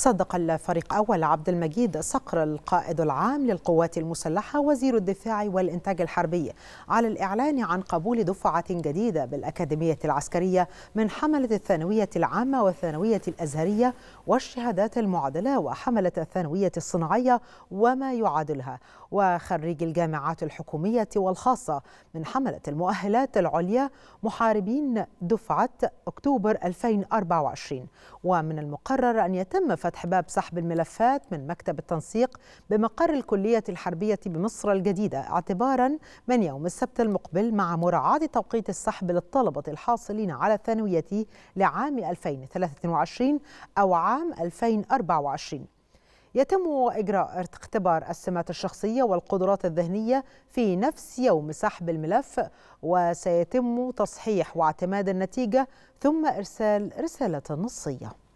صدق الفريق أول عبد المجيد صقر القائد العام للقوات المسلحة وزير الدفاع والإنتاج الحربي على الإعلان عن قبول دفعة جديدة بالأكاديمية العسكرية من حملة الثانوية العامة والثانوية الأزهرية والشهادات المعادلة وحملة الثانوية الصناعية وما يعادلها وخريج الجامعات الحكومية والخاصة من حملة المؤهلات العليا محاربين دفعة أكتوبر 2024 ومن المقرر أن يتم فتح وقفت حباب سحب الملفات من مكتب التنسيق بمقر الكلية الحربية بمصر الجديدة اعتبارا من يوم السبت المقبل مع مراعاة توقيت السحب للطلبة الحاصلين على الثانوية لعام 2023 أو عام 2024 يتم إجراء اختبار السمات الشخصية والقدرات الذهنية في نفس يوم سحب الملف وسيتم تصحيح واعتماد النتيجة ثم إرسال رسالة نصية